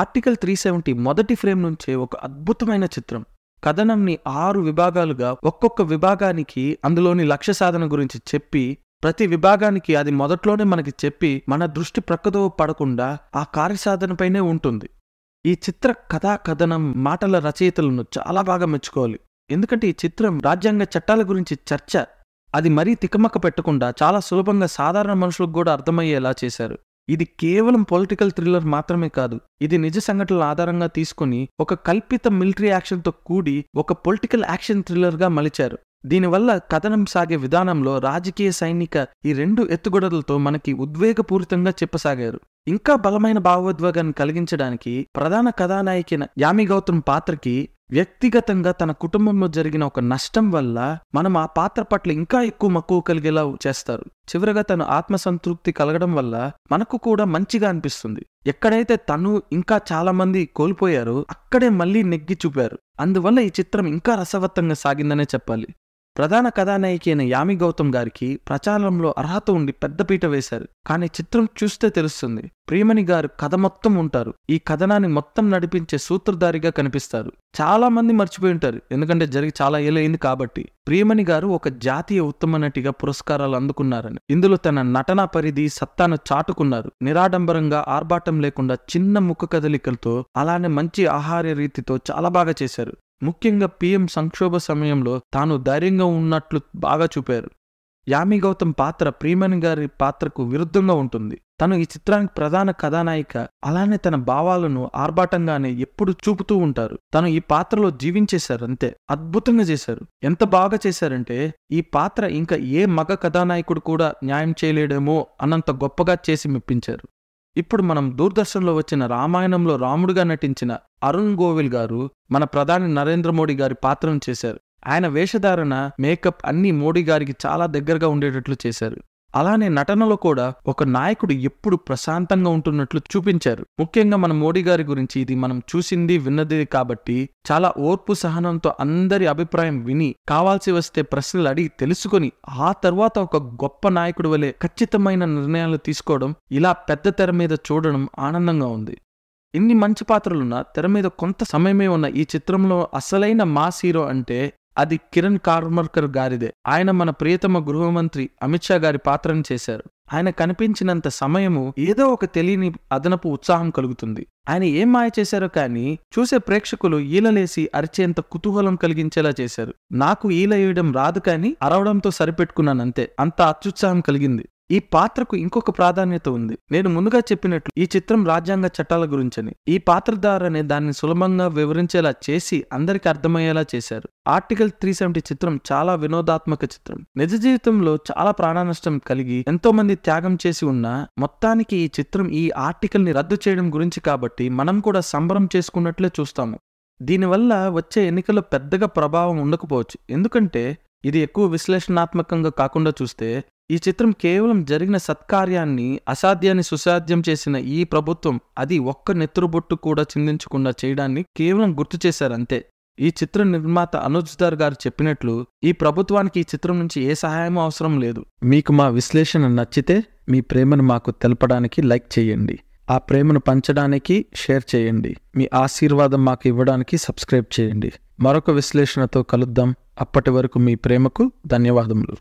article three seventy మొదటి frame నుంచే ఒక అద్భుతమైన చిత్రం కథనంని ఆరు విభాగాలుగా ఒక్కొక్క విభాగానికి అందులోని లక్ష్య సాధన గురించి చెప్పి ప్రతి విభాగానికి అది మొదట్లోనే మనకి చెప్పి మన దృష్టి ప్రక్కతో పడకుండా ఆ కార్యసాధనపైనే ఉంటుంది ఈ చిత్ర కథా కథనం మాటల రచయితలను చాలా బాగా మెచ్చుకోవాలి ఎందుకంటే ఈ చిత్రం రాజ్యాంగ చట్టాల గురించి చర్చ అది మరీ తికమక పెట్టకుండా చాలా సులభంగా సాధారణ మనుషులకు కూడా అర్థమయ్యేలా చేశారు ఇది కేవలం పొలిటికల్ థ్రిల్లర్ మాత్రమే కాదు ఇది నిజ సంఘటనల ఆధారంగా తీసుకుని ఒక కల్పిత మిలిటరీ యాక్షన్తో కూడి ఒక పొలిటికల్ యాక్షన్ థ్రిల్లర్గా మలిచారు దీనివల్ల కథనం సాగే విధానంలో రాజకీయ సైనిక ఈ రెండు ఎత్తుగొడలతో మనకి ఉద్వేగపూరితంగా చెప్పసాగారు ఇంకా బలమైన భావోద్వేగాన్ని కలిగించడానికి ప్రధాన కథానాయకిన యామి గౌతమ్ పాత్రకి వ్యక్తిగతంగా తన కుటుంబంలో జరిగిన ఒక నష్టం వల్ల మనం ఆ పాత్ర పట్ల ఇంకా ఎక్కువ మక్కువ కలిగేలా చేస్తారు చివరగా తను ఆత్మసంతృప్తి కలగడం వల్ల మనకు కూడా మంచిగా అనిపిస్తుంది ఎక్కడైతే తను ఇంకా చాలా మంది కోల్పోయారో అక్కడే మళ్ళీ నెగ్గి చూపారు అందువల్ల ఈ చిత్రం ఇంకా రసవత్తంగా సాగిందనే చెప్పాలి ప్రధాన కథానాయికి అయిన యామి గౌతమ్ గారికి ప్రచారంలో అర్హత ఉండి పెద్దపీట వేశారు కానీ చిత్రం చూస్తే తెలుస్తుంది ప్రియమణి గారు కథ మొత్తం ఉంటారు ఈ కథనాన్ని మొత్తం నడిపించే సూత్రధారిగా కనిపిస్తారు చాలా మంది మర్చిపోయి ఉంటారు ఎందుకంటే జరిగి చాలా ఏలైంది కాబట్టి ప్రియమణి గారు ఒక జాతీయ ఉత్తమ నటిగా పురస్కారాలు అందుకున్నారని ఇందులో తన నటనా పరిధి సత్తాను చాటుకున్నారు నిరాడంబరంగా ఆర్భాటం లేకుండా చిన్న ముఖ కదలికలతో అలానే మంచి ఆహార రీతితో చాలా బాగా చేశారు ముఖ్యంగా పీఎం సంక్షోభ సమయంలో తాను ధైర్యంగా ఉన్నట్లు బాగా చూపారు యామి గౌతమ్ పాత్ర ప్రియమణి గారి పాత్రకు విరుద్ధంగా ఉంటుంది తను ఈ చిత్రానికి ప్రధాన కథానాయిక అలానే తన భావాలను ఆర్భాటంగానే ఎప్పుడు చూపుతూ ఉంటారు తను ఈ పాత్రలో జీవించేశారు అంతే అద్భుతంగా చేశారు ఎంత బాగా చేశారంటే ఈ పాత్ర ఇంకా ఏ మగ కథానాయకుడు కూడా న్యాయం చేయలేడేమో అన్నంత గొప్పగా చేసి మెప్పించారు ఇప్పుడు మనం దూరదర్శన్లో వచ్చిన రామాయణంలో రాముడుగా నటించిన అరుణ్ గోవిల్ గారు మన ప్రధాని నరేంద్ర మోడీ గారి పాత్రను చేశారు ఆయన వేషధారణ మేకప్ అన్ని మోడీ గారికి చాలా దగ్గరగా ఉండేటట్లు చేశారు అలానే నటనలో కూడా ఒక నాయకుడు ఎప్పుడు ప్రశాంతంగా ఉంటున్నట్లు చూపించారు ముఖ్యంగా మన మోడీ గారి గురించి ఇది మనం చూసింది విన్నది కాబట్టి చాలా ఓర్పు సహనంతో అందరి అభిప్రాయం విని కావాల్సి వస్తే ప్రశ్నలు అడిగి తెలుసుకొని ఆ తర్వాత ఒక గొప్ప నాయకుడు వలె ఖచ్చితమైన నిర్ణయాలు తీసుకోవడం ఇలా పెద్ద తెర మీద చూడడం ఆనందంగా ఉంది ఇన్ని మంచి పాత్రలున్నా తెర మీద కొంత సమయమే ఉన్న ఈ చిత్రంలో అసలైన మాస్ హీరో అంటే అది కిరణ్ కార్మర్కర్ గారిదే ఆయన మన ప్రియతమ గృహమంత్రి అమిత్ షా గారి పాత్రను చేశారు ఆయన కనిపించినంత సమయము ఏదో ఒక తెలియని అదనపు ఉత్సాహం కలుగుతుంది ఆయన ఏం మాయ చేశారో కానీ చూసే ప్రేక్షకులు ఈలలేసి అరిచేంత కుతూహలం కలిగించేలా చేశారు నాకు ఈల వేయడం రాదు కానీ అరవడంతో సరిపెట్టుకున్నానంతే అంత అత్యుత్సాహం కలిగింది ఈ పాత్రకు ఇంకొక ప్రాధాన్యత ఉంది నేను ముందుగా చెప్పినట్లు ఈ చిత్రం రాజ్యాంగ చట్టాల గురించని ఈ పాత్ర ద్వారానే దాన్ని సులభంగా వివరించేలా చేసి అందరికి అర్థమయ్యేలా చేశారు ఆర్టికల్ త్రీ సెవెంటీ చిత్రం చాలా వినోదాత్మక చిత్రం నిజ జీవితంలో చాలా ప్రాణనష్టం కలిగి ఎంతో మంది త్యాగం చేసి ఉన్న మొత్తానికి ఈ చిత్రం ఈ ఆర్టికల్ ని రద్దు చేయడం గురించి కాబట్టి మనం కూడా సంబరం చేసుకున్నట్లే చూస్తాము దీనివల్ల వచ్చే ఎన్నికల్లో పెద్దగా ప్రభావం ఉండకపోవచ్చు ఎందుకంటే ఇది ఎక్కువ విశ్లేషణాత్మకంగా కాకుండా చూస్తే ఈ చిత్రం కేవలం జరిగిన సత్కార్యాన్ని అసాధ్యాన్ని సుసాధ్యం చేసిన ఈ ప్రభుత్వం అది ఒక్క నెత్రుబొట్టు కూడా చిందించకుండా చేయడాన్ని కేవలం గుర్తు చేశారంతే ఈ చిత్ర నిర్మాత అనుజ్ దార్ గారు చెప్పినట్లు ఈ ప్రభుత్వానికి ఈ చిత్రం నుంచి ఏ సహాయం అవసరం లేదు మీకు మా విశ్లేషణ నచ్చితే మీ ప్రేమను మాకు తెలపడానికి లైక్ చేయండి ఆ ప్రేమను పంచడానికి షేర్ చేయండి మీ ఆశీర్వాదం మాకు ఇవ్వడానికి సబ్స్క్రైబ్ చేయండి మరొక విశ్లేషణతో కలుద్దాం అప్పటి వరకు మీ ప్రేమకు ధన్యవాదములు